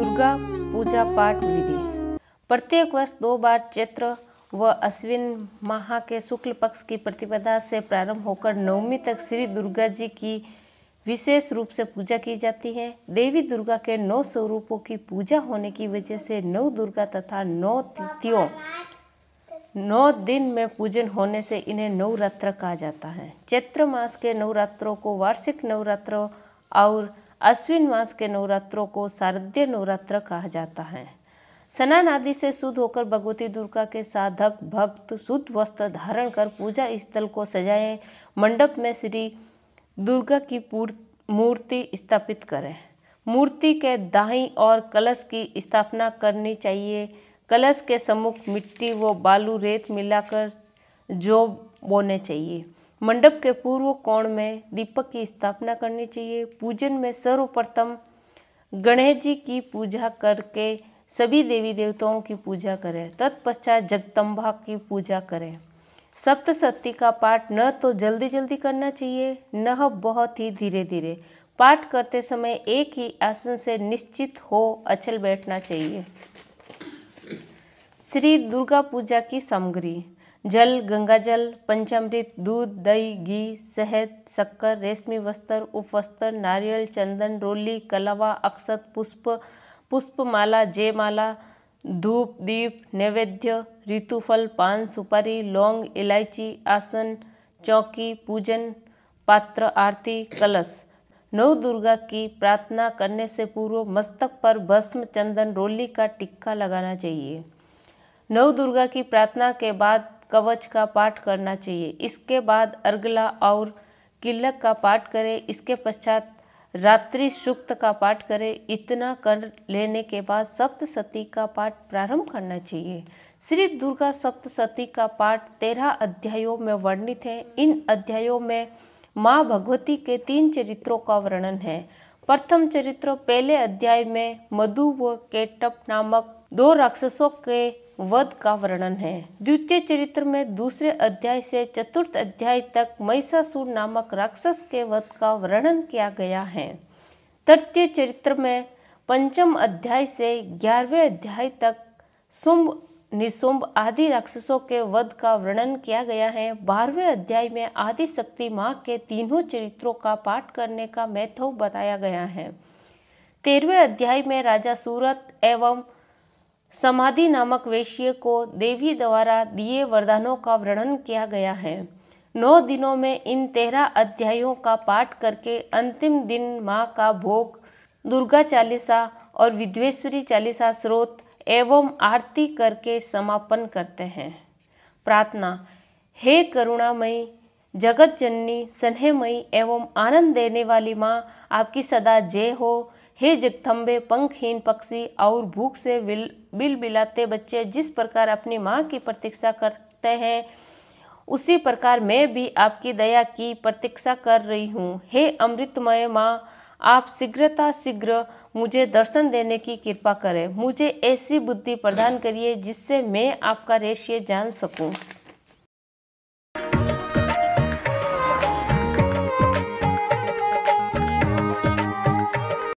दुर्गा पूजा पाठ विधि प्रत्येक वर्ष दो बार चैत्र व अश्विन माह के शुक्ल पक्ष की प्रतिपदा से प्रारंभ होकर नवमी तक श्री दुर्गा जी की विशेष रूप से पूजा की जाती है देवी दुर्गा के नौ स्वरूपों की पूजा होने की वजह से नव दुर्गा तथा नौ तिथियों नौ दिन में पूजन होने से इन्हें नवरात्र कहा जाता है चैत्र मास के नवरात्रों को वार्षिक नवरात्र और अश्विन मास के नवरात्रों को शारदीय नवरात्र कहा जाता है स्नान आदि से शुद्ध होकर भगवती दुर्गा के साधक भक्त शुद्ध वस्त्र धारण कर पूजा स्थल को सजाएं मंडप में श्री दुर्गा की मूर्ति स्थापित करें मूर्ति के दाही और कलश की स्थापना करनी चाहिए कलश के सम्मुख मिट्टी व बालू रेत मिलाकर जो बोने चाहिए मंडप के पूर्व कोण में दीपक की स्थापना करनी चाहिए पूजन में सर्वप्रथम गणेश जी की पूजा करके सभी देवी देवताओं की पूजा करें तत्पश्चात जगदम्बा की पूजा करें सप्तशती का पाठ न तो जल्दी जल्दी करना चाहिए न बहुत ही धीरे धीरे पाठ करते समय एक ही आसन से निश्चित हो अचल बैठना चाहिए श्री दुर्गा पूजा की सामग्री जल गंगा जल पंचामृत दूध दही घी शहद शक्कर रेशमी वस्त्र उपवस्त्र नारियल चंदन रोली कलावा अक्षत पुष्प पुष्पमाला जयमाला धूप दीप नैवेद्य ऋतुफल पान सुपारी लौंग इलायची आसन चौकी पूजन पात्र आरती कलश नव दुर्गा की प्रार्थना करने से पूर्व मस्तक पर भस्म चंदन रोली का टिक्का लगाना चाहिए नव दुर्गा की प्रार्थना के बाद कवच का पाठ करना चाहिए इसके बाद अर्गला और किलक का पाठ करें इसके पश्चात रात्रि सुक्त का पाठ करें इतना कर लेने के बाद सप्तशती का पाठ प्रारंभ करना चाहिए श्री दुर्गा सप्तशती का पाठ तेरह अध्यायों में वर्णित है इन अध्यायों में माँ भगवती के तीन चरित्रों का वर्णन है प्रथम चरित्र पहले अध्याय में मधु व केटप नामक दो राक्षसों के वध का वर्णन है द्वितीय चरित्र में दूसरे अध्याय से चतुर्थ अध्याय तक महिषासुर नामक राक्षस के वध का वर्णन किया गया है तृतीय चरित्र में पंचम अध्याय से ग्यारहवें अध्याय तक शुंभ निशुंभ आदि राक्षसों के वध का वर्णन किया गया है बारहवें अध्याय में आदि शक्ति माँ के तीनों चरित्रों का पाठ करने का महत्व बताया गया है तेरहवें अध्याय में राजा सूरत एवं समाधि नामक वैश्य को देवी द्वारा दिए वरदानों का वर्णन किया गया है नौ दिनों में इन तेरह अध्यायों का पाठ करके अंतिम दिन माँ का भोग दुर्गा चालीसा और विद्वेश्वरी चालीसा स्रोत एवं आरती करके समापन करते हैं प्रार्थना हे करुणामयी जगत जननी स्नेहमयी एवं आनंद देने वाली माँ आपकी सदा जय हो हे जगथम्बे पंखहीन पक्षी और भूख से बिल बिल बिलाते बच्चे जिस प्रकार अपनी माँ की प्रतीक्षा करते हैं उसी प्रकार मैं भी आपकी दया की प्रतीक्षा कर रही हूँ हे अमृतमय माँ आप शीघ्रता शीघ्र मुझे दर्शन देने की कृपा करें मुझे ऐसी बुद्धि प्रदान करिए जिससे मैं आपका रहस्य जान सकूँ